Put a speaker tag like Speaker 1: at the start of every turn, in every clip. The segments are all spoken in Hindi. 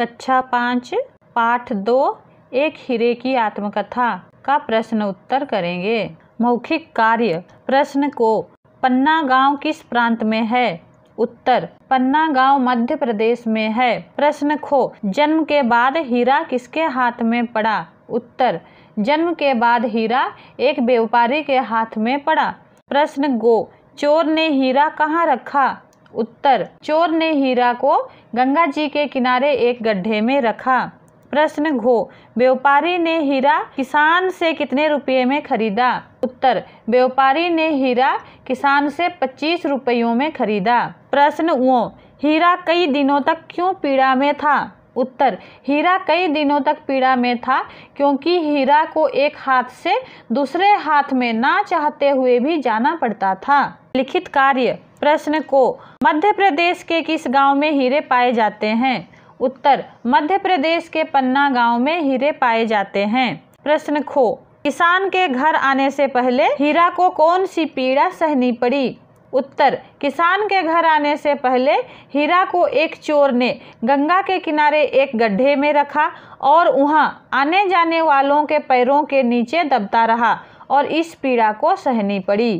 Speaker 1: कक्षा पाँच पाठ दो एक हीरे की आत्मकथा का प्रश्न उत्तर करेंगे मौखिक कार्य प्रश्न को पन्ना गांव किस प्रांत में है उत्तर पन्ना गांव मध्य प्रदेश में है प्रश्न खो जन्म के बाद हीरा किसके हाथ में पड़ा उत्तर जन्म के बाद हीरा एक व्यापारी के हाथ में पड़ा प्रश्न गो चोर ने हीरा कहाँ रखा उत्तर चोर ने हीरा को गंगा जी के किनारे एक गड्ढे में रखा प्रश्न घो व्यापारी ने हीरा किसान से कितने रुपये में खरीदा उत्तर व्यापारी ने हीरा किसान से पच्चीस रुपयों में खरीदा प्रश्न वो हीरा कई दिनों तक क्यों पीड़ा में था उत्तर हीरा कई दिनों तक पीड़ा में था क्योंकि हीरा को एक हाथ से दूसरे हाथ में ना चाहते हुए भी जाना पड़ता था लिखित कार्य प्रश्न को मध्य प्रदेश के किस गांव में हीरे पाए जाते हैं उत्तर मध्य प्रदेश के पन्ना गांव में हीरे पाए जाते हैं प्रश्न खो किसान के घर आने से पहले हीरा को कौन सी पीड़ा सहनी पड़ी उत्तर किसान के घर आने से पहले हीरा को एक चोर ने गंगा के किनारे एक गड्ढे में रखा और वहाँ आने जाने वालों के पैरों के नीचे दबता रहा और इस पीड़ा को सहनी पड़ी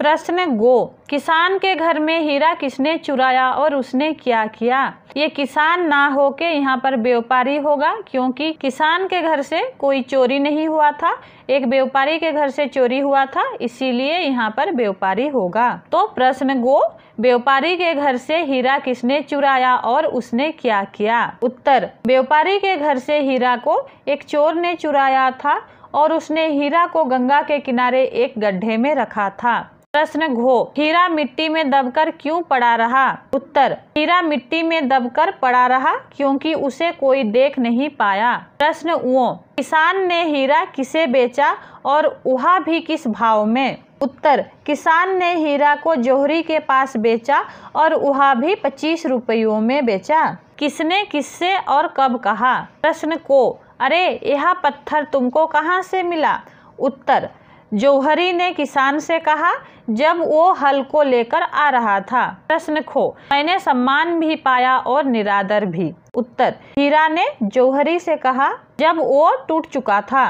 Speaker 1: प्रश्न गो किसान के घर में हीरा किसने चुराया और उसने क्या किया ये किसान ना होके यहाँ पर व्यापारी होगा क्योंकि किसान के घर से कोई चोरी नहीं हुआ था एक व्यापारी के घर से चोरी हुआ था इसीलिए यहाँ पर व्यापारी होगा तो प्रश्न गो व्यापारी के घर से हीरा किसने चुराया और उसने क्या किया उत्तर व्यापारी के घर से हीरा को एक चोर ने चुराया था और उसने हीरा को गंगा के किनारे एक गड्ढे में रखा था प्रश्न घो हीरा मिट्टी में दबकर क्यों पड़ा रहा उत्तर हीरा मिट्टी में दबकर पड़ा रहा क्योंकि उसे कोई देख नहीं पाया प्रश्न उओ किसान ने हीरा किसे बेचा और उहा भी किस भाव में उत्तर किसान ने हीरा को जोहरी के पास बेचा और उहा भी पच्चीस रुपयों में बेचा किसने किससे और कब कहा प्रश्न को अरे यह पत्थर तुमको कहाँ से मिला उत्तर जौहरी ने किसान से कहा जब वो हल को लेकर आ रहा था प्रश्न खो मैंने सम्मान भी पाया और निरादर भी उत्तर हीरा ने जौहरी से कहा जब वो टूट चुका था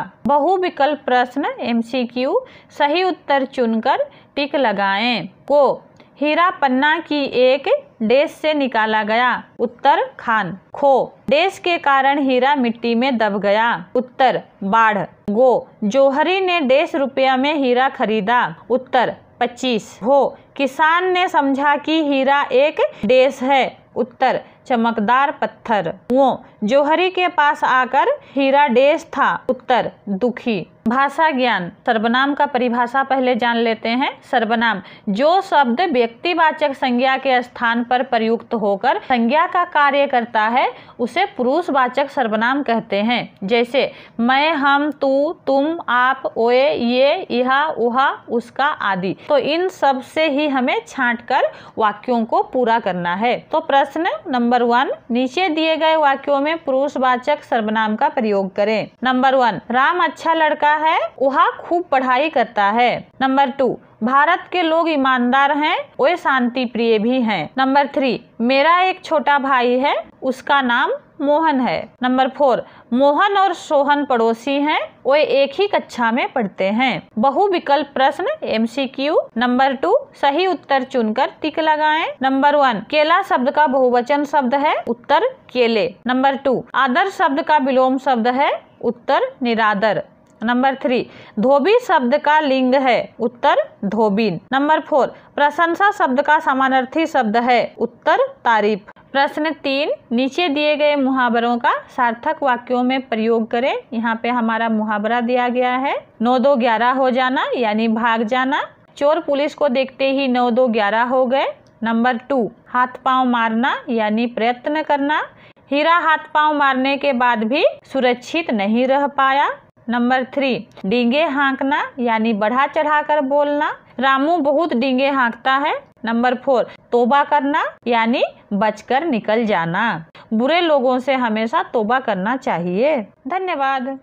Speaker 1: विकल्प प्रश्न एमसीक्यू सही उत्तर चुनकर टिक लगाएं को हीरा पन्ना की एक देश से निकाला गया उत्तर खान खो देश के कारण हीरा मिट्टी में दब गया उत्तर बाढ़ गो जोहरी ने देश रुपया में हीरा खरीदा उत्तर पच्चीस हो किसान ने समझा कि हीरा एक देश है उत्तर चमकदार पत्थर वो जोहरी के पास आकर डेस था उत्तर दुखी भाषा ज्ञान सर्वनाम का परिभाषा पहले जान लेते हैं सर्वनाम जो शब्द व्यक्तिवाचक संज्ञा के स्थान पर प्रयुक्त होकर संज्ञा का कार्य करता है उसे पुरुषवाचक सर्वनाम कहते हैं जैसे मैं हम तू तुम आप ओए ये इहा उहा उसका आदि तो इन सब से ही हमें छांटकर कर वाक्यों को पूरा करना है तो प्रश्न नंबर नंबर वन नीचे दिए गए वाक्यों में पुरुषवाचक सर्वनाम का प्रयोग करें नंबर वन राम अच्छा लड़का है वह खूब पढ़ाई करता है नंबर टू भारत के लोग ईमानदार हैं वे शांति प्रिय भी हैं नंबर थ्री मेरा एक छोटा भाई है उसका नाम मोहन है नंबर फोर मोहन और सोहन पड़ोसी हैं वे एक ही कक्षा में पढ़ते हैं विकल्प प्रश्न क्यू नंबर टू सही उत्तर चुनकर टिक लगाएं नंबर वन केला शब्द का बहुवचन शब्द है उत्तर केले नंबर टू आदर शब्द का विलोम शब्द है उत्तर निरादर नंबर थ्री धोबी शब्द का लिंग है उत्तर धोबीन नंबर फोर प्रशंसा शब्द का समानार्थी शब्द है उत्तर तारीफ प्रश्न तीन नीचे दिए गए मुहावरों का सार्थक वाक्यों में प्रयोग करें यहाँ पे हमारा मुहावरा दिया गया है नौ दो ग्यारह हो जाना यानी भाग जाना चोर पुलिस को देखते ही नौ दो ग्यारह हो गए नंबर टू हाथ पांव मारना यानी प्रयत्न करना हीरा हाथ पांव मारने के बाद भी सुरक्षित नहीं रह पाया नंबर थ्री डींगे हाँकना यानी बढ़ा चढ़ाकर बोलना रामू बहुत डींगे हाँकता है नंबर फोर तोबा करना यानी बचकर निकल जाना बुरे लोगों से हमेशा तोबा करना चाहिए धन्यवाद